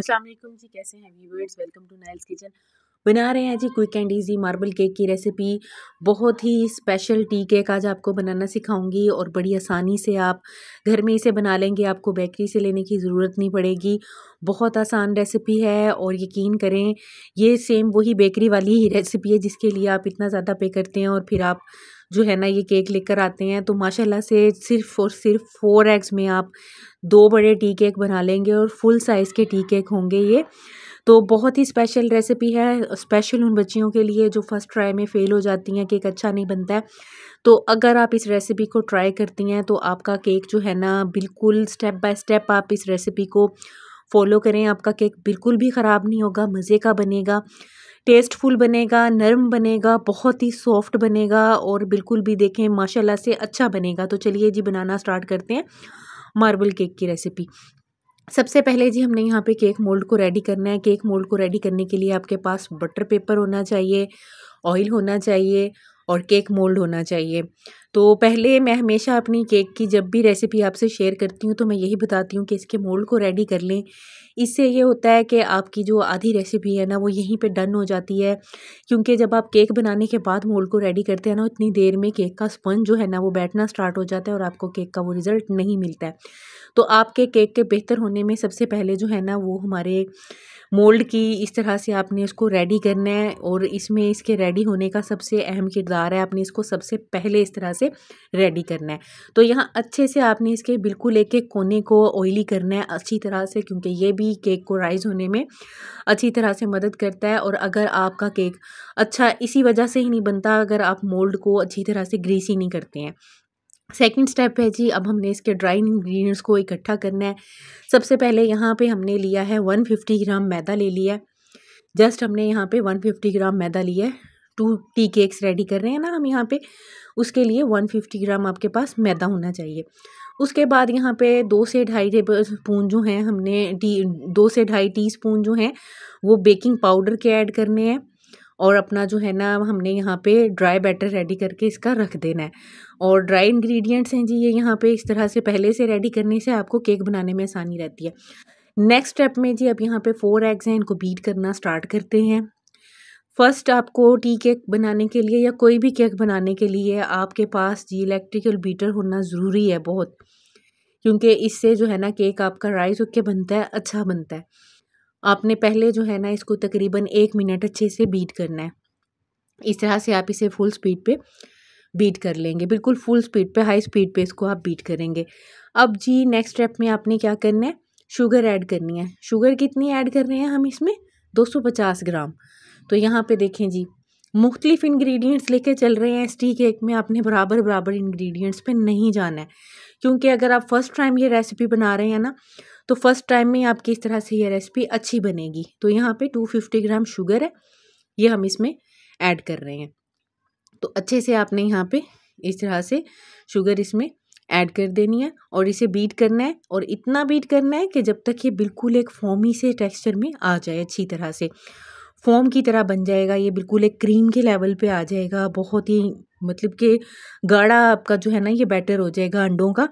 असलम जी कैसे हैं welcome to Niles kitchen बना रहे हैं जी quick and easy marble cake की रेसिपी बहुत ही स्पेशल टी केक आज आपको बनाना सिखाऊंगी और बड़ी आसानी से आप घर में इसे बना लेंगे आपको बेकरी से लेने की ज़रूरत नहीं पड़ेगी बहुत आसान रेसिपी है और यकीन करें ये सेम वही बेकरी वाली ही रेसिपी है जिसके लिए आप इतना ज़्यादा पे करते हैं और फिर आप जो है ना ये केक लेकर आते हैं तो माशाल्लाह से सिर्फ और सिर्फ फोर एग्स में आप दो बड़े टी केक बना लेंगे और फुल साइज़ के टी केक होंगे ये तो बहुत ही स्पेशल रेसिपी है स्पेशल उन बच्चियों के लिए जो फ़र्स्ट ट्राई में फ़ेल हो जाती हैं केक अच्छा नहीं बनता है तो अगर आप इस रेसिपी को ट्राई करती हैं तो आपका केक जो है ना बिल्कुल स्टेप बाय स्टेप आप इस रेसिपी को फॉलो करें आपका केक बिल्कुल भी ख़राब नहीं होगा मज़े का बनेगा टेस्टफुल बनेगा नरम बनेगा बहुत ही सॉफ्ट बनेगा और बिल्कुल भी देखें माशाल्लाह से अच्छा बनेगा तो चलिए जी बनाना स्टार्ट करते हैं मार्बल केक की रेसिपी सबसे पहले जी हमने यहाँ पे केक मोल्ड को रेडी करना है केक मोल्ड को रेडी करने के लिए आपके पास बटर पेपर होना चाहिए ऑयल होना चाहिए और केक मोल्ड होना चाहिए तो पहले मैं हमेशा अपनी केक की जब भी रेसिपी आपसे शेयर करती हूँ तो मैं यही बताती हूँ कि इसके मोल्ड को रेडी कर लें इससे ये होता है कि आपकी जो आधी रेसिपी है ना वो यहीं पे डन हो जाती है क्योंकि जब आप केक बनाने के बाद मोल्ड को रेडी करते हैं ना इतनी देर में केक का स्पंज जो है ना वो बैठना स्टार्ट हो जाता है और आपको केक का वो रिज़ल्ट नहीं मिलता है तो आपके केक के बेहतर होने में सबसे पहले जो है ना वो हमारे मोल्ड की इस तरह से आपने उसको रेडी करना है और इसमें इसके रेडी होने का सबसे अहम किरदार है आपने इसको सबसे पहले इस तरह से से रेडी करना है तो यहाँ अच्छे से आपने इसके बिल्कुल एक एक कोने को ऑयली करना है अच्छी तरह से क्योंकि ये भी केक को राइज़ होने में अच्छी तरह से मदद करता है और अगर आपका केक अच्छा इसी वजह से ही नहीं बनता अगर आप मोल्ड को अच्छी तरह से ग्रीसी नहीं करते हैं सेकेंड स्टेप है जी अब हमने इसके ड्राई इन्ग्रीडियंट्स को इकट्ठा करना है सबसे पहले यहाँ पे हमने लिया है 150 ग्राम मैदा ले लिया है जस्ट हमने यहाँ पे 150 ग्राम मैदा लिया है टू टी केक्स रेडी कर रहे हैं ना हम यहाँ पे उसके लिए वन फिफ्टी ग्राम आपके पास मैदा होना चाहिए उसके बाद यहाँ पे दो से ढाई टेबल स्पून जो हैं हमने टी दो से ढाई टी स्पून जो हैं वो बेकिंग पाउडर के ऐड करने हैं और अपना जो है ना हमने यहाँ पे ड्राई बैटर रेडी करके इसका रख देना है और ड्राई इंग्रेडिएंट्स हैं जी ये यहाँ पे इस तरह से पहले से रेडी करने से आपको केक बनाने में आसानी रहती है नेक्स्ट स्टेप में जी अब यहाँ पे फोर एग्स हैं इनको बीट करना स्टार्ट करते हैं फ़र्स्ट आपको टी केक बनाने के लिए या कोई भी केक बनाने के लिए आपके पास जी इलेक्ट्रिकल बीटर होना ज़रूरी है बहुत क्योंकि इससे जो है ना केक आपका राइस होके बनता है अच्छा बनता है आपने पहले जो है ना इसको तकरीबन एक मिनट अच्छे से बीट करना है इस तरह से आप इसे फुल स्पीड पे बीट कर लेंगे बिल्कुल फुल स्पीड पे हाई स्पीड पे इसको आप बीट करेंगे अब जी नेक्स्ट स्टेप में आपने क्या करना है शुगर ऐड करनी है शुगर कितनी ऐड कर रहे हैं हम इसमें 250 ग्राम तो यहाँ पे देखें जी मुख्तलिफ इंग्रेडिएंट्स लेके चल रहे हैं स्टी केक में आपने बराबर बराबर इंग्रेडिएंट्स पे नहीं जाना है क्योंकि अगर आप फर्स्ट टाइम ये रेसिपी बना रहे हैं ना तो फर्स्ट टाइम में आपकी इस तरह से ये रेसिपी अच्छी बनेगी तो यहाँ पे टू ग्राम शुगर है ये हम इसमें ऐड कर रहे हैं तो अच्छे से आपने यहाँ पर इस तरह से शुगर इसमें ऐड कर देनी है और इसे बीट करना है और इतना बीट करना है कि जब तक ये बिल्कुल एक फॉमी से टेक्सचर में आ जाए अच्छी तरह से फ़ोम की तरह बन जाएगा ये बिल्कुल एक क्रीम के लेवल पे आ जाएगा बहुत ही मतलब कि गाढ़ा आपका जो है ना ये बैटर हो जाएगा अंडों का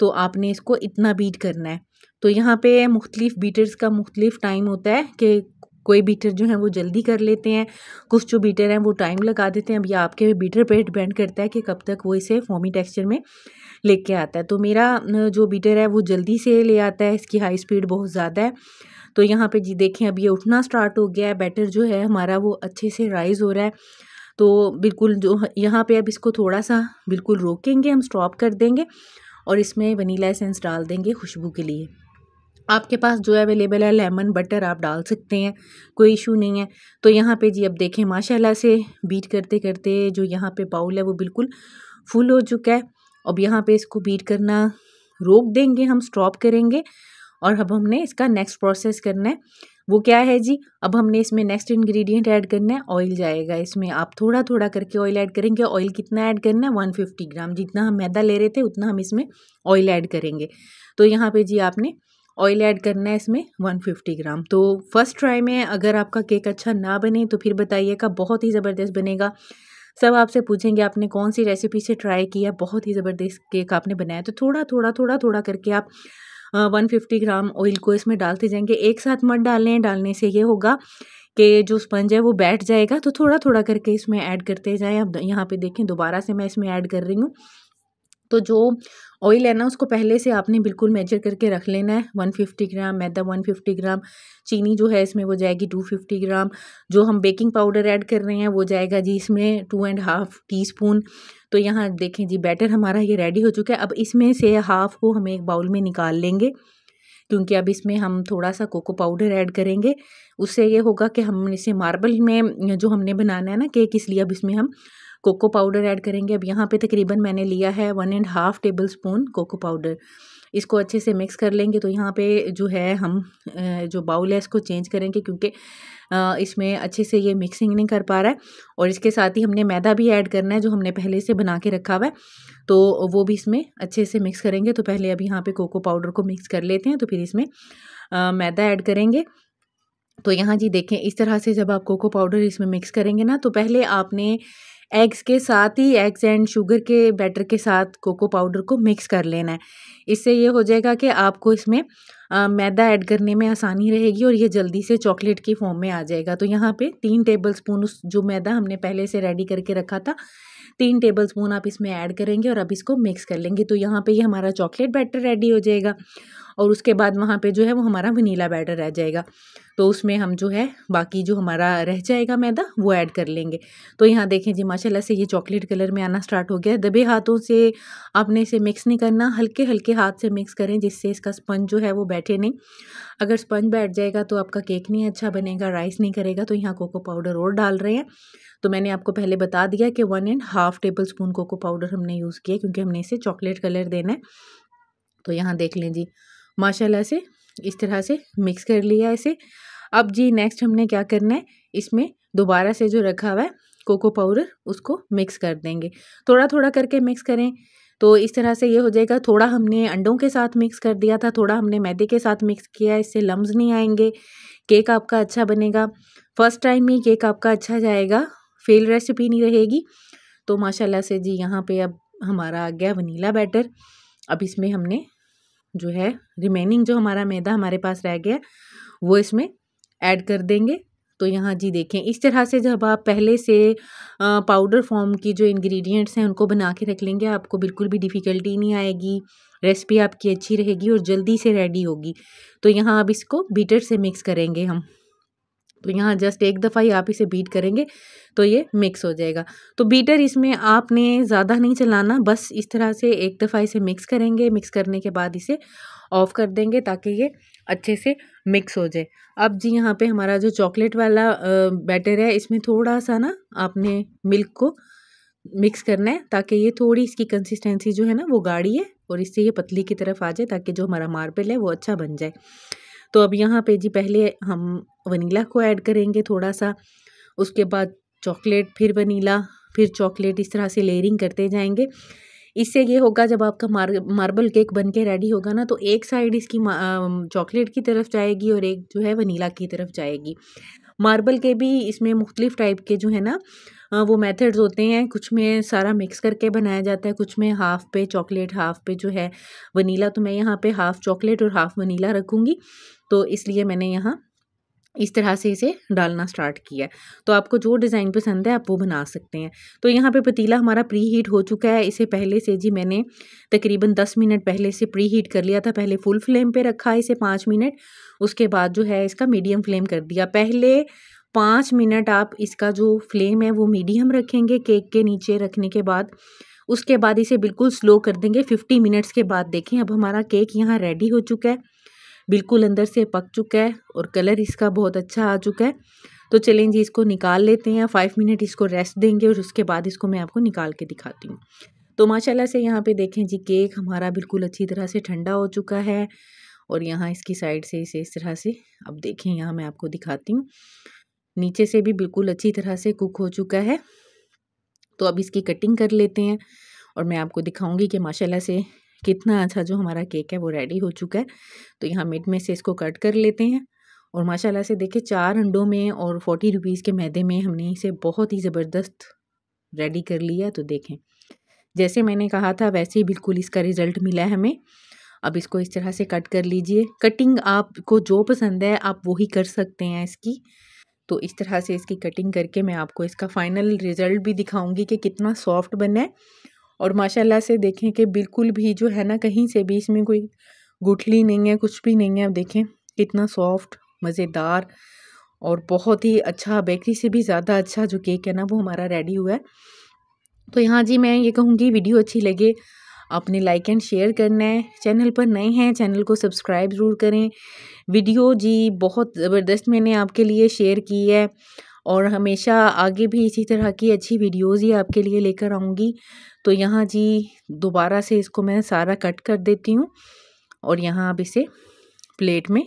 तो आपने इसको इतना बीट करना है तो यहाँ पे मुख्तलिफ़ बीटर्स का मुख्तलिफ़ टाइम होता है कि कोई बीटर जो है वो जल्दी कर लेते हैं कुछ जो बीटर हैं वो टाइम लगा देते हैं अब ये आपके बीटर पर डिपेंड करता है कि कब तक वो इसे फॉमी टेक्सचर में लेके आता है तो मेरा जो बीटर है वो जल्दी से ले आता है इसकी हाई स्पीड बहुत ज़्यादा है तो यहाँ पे जी देखें अब ये उठना स्टार्ट हो गया है बैटर जो है हमारा वो अच्छे से राइज़ हो रहा है तो बिल्कुल जो यहाँ पे अब इसको थोड़ा सा बिल्कुल रोकेंगे हम स्टॉप कर देंगे और इसमें वनीला एसेंस डाल देंगे खुशबू के लिए आपके पास जो अवेलेबल है लेमन बटर आप डाल सकते हैं कोई इशू नहीं है तो यहाँ पे जी अब देखें माशाल्लाह से बीट करते करते जो यहाँ पे बाउल है वो बिल्कुल फुल हो चुका है अब यहाँ पे इसको बीट करना रोक देंगे हम स्टॉप करेंगे और अब हमने इसका नेक्स्ट प्रोसेस करना है वो क्या है जी अब हमने इसमें नेक्स्ट इंग्रेडिएंट ऐड करना है ऑयल जाएगा इसमें आप थोड़ा थोड़ा करके ऑयल ऐड करेंगे ऑयल कितना ऐड करना है वन फिफ्टी ग्राम जितना हम मैदा ले रहे थे उतना हम इसमें ऑयल ऐड करेंगे तो यहाँ पे जी आपने ऑयल ऐड करना है इसमें 150 ग्राम तो फर्स्ट ट्राई में अगर आपका केक अच्छा ना बने तो फिर बताइएगा बहुत ही ज़बरदस्त बनेगा सब आपसे पूछेंगे आपने कौन सी रेसिपी से ट्राई किया बहुत ही ज़बरदस्त केक आपने बनाया तो थोड़ा थोड़ा थोड़ा थोड़ा करके आप वन फिफ्टी ग्राम ऑयल को इसमें डालते जाएंगे एक साथ मत डाल लें डालने से ये होगा कि जो स्पंज है वो बैठ जाएगा तो थोड़ा थोड़ा करके इसमें ऐड करते जाएँ अब यहाँ पे देखें दोबारा से मैं इसमें ऐड कर रही हूँ तो जो ऑयल है ना उसको पहले से आपने बिल्कुल मेजर करके रख लेना है 150 ग्राम मैदा 150 ग्राम चीनी जो है इसमें वो जाएगी 250 ग्राम जो हम बेकिंग पाउडर ऐड कर रहे हैं वो जाएगा जी इसमें two and half teaspoon तो यहाँ देखें जी बैटर हमारा ये रेडी हो चुका है अब इसमें से हाफ़ को हम एक बाउल में निकाल लेंगे क्योंकि अब इसमें हम थोड़ा सा कोको पाउडर ऐड करेंगे उससे ये होगा कि हम इसे मार्बल में जो हमने बनाना है ना केक इसलिए अब इसमें हम कोको पाउडर ऐड करेंगे अब यहाँ पे तकरीबन मैंने लिया है one and half tablespoon cocoa powder इसको अच्छे से मिक्स कर लेंगे तो यहाँ पे जो है हम जो बाउल है इसको चेंज करेंगे क्योंकि इसमें अच्छे से ये मिक्सिंग नहीं कर पा रहा है और इसके साथ ही हमने मैदा भी ऐड करना है जो हमने पहले से बना के रखा हुआ है तो वो भी इसमें अच्छे से मिक्स करेंगे तो पहले अब यहाँ पर कोको पाउडर को मिक्स कर लेते हैं तो फिर इसमें मैदा ऐड करेंगे तो यहाँ जी देखें इस तरह से जब आप कोको पाउडर इसमें मिक्स करेंगे ना तो पहले आपने एग्स के साथ ही एग्स एंड शुगर के बैटर के साथ कोको पाउडर को मिक्स कर लेना है इससे ये हो जाएगा कि आपको इसमें आ, मैदा ऐड करने में आसानी रहेगी और ये जल्दी से चॉकलेट की फॉर्म में आ जाएगा तो यहाँ पे तीन टेबल स्पून उस जो मैदा हमने पहले से रेडी करके रखा था तीन टेबल स्पून आप इसमें ऐड करेंगे और अब इसको मिक्स कर लेंगे तो यहाँ पे ये यह हमारा चॉकलेट बैटर रेडी हो जाएगा और उसके बाद वहाँ पे जो है वो हमारा वनीला बैटर रह जाएगा तो उसमें हम जो है बाकी जो हमारा रह जाएगा मैदा वो ऐड कर लेंगे तो यहाँ देखें जी माशाल्लाह से ये चॉकलेट कलर में आना स्टार्ट हो गया दबे हाथों से आपने इसे मिक्स नहीं करना हल्के हल्के हाथ से मिक्स करें जिससे इसका स्पंज जो है वो बैठे नहीं अगर स्पंज बैठ जाएगा तो आपका केक नहीं अच्छा बनेगा राइस नहीं करेगा तो यहाँ कोको पाउडर और डाल रहे हैं तो मैंने आपको पहले बता दिया कि one and half tablespoon cocoa powder हमने यूज़ किया क्योंकि हमने इसे चॉकलेट कलर देना है तो यहाँ देख लें जी माशाल्लाह से इस तरह से मिक्स कर लिया इसे अब जी नेक्स्ट हमने क्या करना है इसमें दोबारा से जो रखा हुआ है कोको पाउडर उसको मिक्स कर देंगे थोड़ा थोड़ा करके मिक्स करें तो इस तरह से ये हो जाएगा थोड़ा हमने अंडों के साथ मिक्स कर दिया था थोड़ा हमने मैदे के साथ मिक्स किया इससे लम्ब नहीं आएंगे केक आपका अच्छा बनेगा फर्स्ट टाइम ही केक आपका अच्छा जाएगा फेल रेसिपी नहीं रहेगी तो माशाल्लाह से जी यहाँ पे अब हमारा आ गया वनीला बैटर अब इसमें हमने जो है रिमेनिंग जो हमारा मैदा हमारे पास रह गया वो इसमें ऐड कर देंगे तो यहाँ जी देखें इस तरह से जब आप पहले से पाउडर फॉर्म की जो इंग्रेडिएंट्स हैं उनको बना के रख लेंगे आपको बिल्कुल भी डिफ़िकल्टी नहीं आएगी रेसिपी आपकी अच्छी रहेगी और जल्दी से रेडी होगी तो यहाँ अब इसको बीटर से मिक्स करेंगे हम तो यहाँ जस्ट एक दफ़ा ही आप इसे बीट करेंगे तो ये मिक्स हो जाएगा तो बीटर इसमें आपने ज़्यादा नहीं चलाना बस इस तरह से एक दफ़ा इसे मिक्स करेंगे मिक्स करने के बाद इसे ऑफ़ कर देंगे ताकि ये अच्छे से मिक्स हो जाए अब जी यहाँ पे हमारा जो चॉकलेट वाला बैटर है इसमें थोड़ा सा ना आपने मिल्क को मिक्स करना है ताकि ये थोड़ी इसकी कंसिस्टेंसी जो है ना वो गाढ़ी है और इससे ये पतली की तरफ आ जाए ताकि जो हमारा मार्बल है वो अच्छा बन जाए तो अब यहाँ पे जी पहले हम वनीला को ऐड करेंगे थोड़ा सा उसके बाद चॉकलेट फिर वनीला फिर चॉकलेट इस तरह से लेयरिंग करते जाएंगे इससे ये होगा जब आपका मार मार्बल केक बन के रेडी होगा ना तो एक साइड इसकी चॉकलेट की तरफ जाएगी और एक जो है वनीला की तरफ जाएगी मार्बल के भी इसमें मुख्तलिफ़ टाइप के जो है ना हाँ, वो मेथड्स होते हैं कुछ में सारा मिक्स करके बनाया जाता है कुछ में हाफ़ पे चॉकलेट हाफ़ पे जो है वनीला तो मैं यहाँ पे हाफ़ चॉकलेट और हाफ़ वनीला रखूँगी तो इसलिए मैंने यहाँ इस तरह से इसे डालना स्टार्ट किया है तो आपको जो डिज़ाइन पसंद है आप वो बना सकते हैं तो यहाँ पे पतीला हमारा प्री हीट हो चुका है इसे पहले से जी मैंने तकरीबन दस मिनट पहले से प्री हीट कर लिया था पहले फुल फ्लेम पे रखा इसे पाँच मिनट उसके बाद जो है इसका मीडियम फ्लेम कर दिया पहले पाँच मिनट आप इसका जो फ्लेम है वो मीडियम रखेंगे केक के नीचे रखने के बाद उसके बाद इसे बिल्कुल स्लो कर देंगे फिफ्टी मिनट्स के बाद देखें अब हमारा केक यहाँ रेडी हो चुका है बिल्कुल अंदर से पक चुका है और कलर इसका बहुत अच्छा आ चुका है तो चलें जी इसको निकाल लेते हैं फाइव मिनट इसको रेस्ट देंगे और उसके बाद इसको मैं आपको निकाल के दिखाती हूँ तो माशाल्लाह से यहाँ पे देखें जी केक हमारा बिल्कुल अच्छी तरह से ठंडा हो चुका है और यहाँ इसकी साइड से इसे इस तरह से अब देखें यहाँ मैं आपको दिखाती हूँ नीचे से भी बिल्कुल अच्छी तरह से कुक हो चुका है तो अब इसकी कटिंग कर लेते हैं और मैं आपको दिखाऊंगी कि माशाल्लाह से कितना अच्छा जो हमारा केक है वो रेडी हो चुका है तो यहाँ मिड में से इसको कट कर लेते हैं और माशाल्लाह से देखिए चार अंडों में और फोर्टी रुपीज़ के मैदे में हमने इसे बहुत ही ज़बरदस्त रेडी कर लिया तो देखें जैसे मैंने कहा था वैसे ही बिल्कुल इसका रिज़ल्ट मिला है हमें अब इसको इस तरह से कट कर लीजिए कटिंग आपको जो पसंद है आप वही कर सकते हैं इसकी तो इस तरह से इसकी कटिंग करके मैं आपको इसका फ़ाइनल रिज़ल्ट भी दिखाऊंगी कि कितना सॉफ्ट बना है और माशाल्लाह से देखें कि बिल्कुल भी जो है ना कहीं से भी इसमें कोई गुठली नहीं है कुछ भी नहीं है अब देखें कितना सॉफ्ट मज़ेदार और बहुत ही अच्छा बेकरी से भी ज़्यादा अच्छा जो केक है ना वो हमारा रेडी हुआ है तो यहाँ जी मैं ये कहूँगी वीडियो अच्छी लगे आपने लाइक एंड शेयर करना है चैनल पर नए हैं चैनल को सब्सक्राइब ज़रूर करें वीडियो जी बहुत ज़बरदस्त मैंने आपके लिए शेयर की है और हमेशा आगे भी इसी तरह की अच्छी वीडियोज़ ही आपके लिए लेकर आऊँगी तो यहाँ जी दोबारा से इसको मैं सारा कट कर देती हूँ और यहाँ आप इसे प्लेट में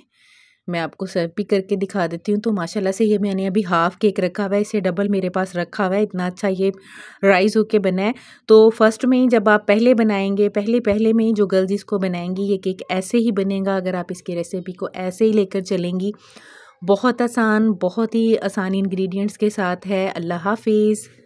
मैं आपको सर्व भी करके दिखा देती हूँ तो माशाल्लाह से ये मैंने अभी हाफ़ केक रखा हुआ है इसे डबल मेरे पास रखा हुआ है इतना अच्छा ये राइस होके बना है तो फर्स्ट में ही जब आप पहले बनाएंगे पहले पहले में ही जो गर्ल्स इसको बनाएंगी ये केक ऐसे ही बनेगा अगर आप इसकी रेसिपी को ऐसे ही लेकर चलेंगी बहुत आसान बहुत ही आसान इन्ग्रीडियंट्स के साथ है अल्लाह हाफिज़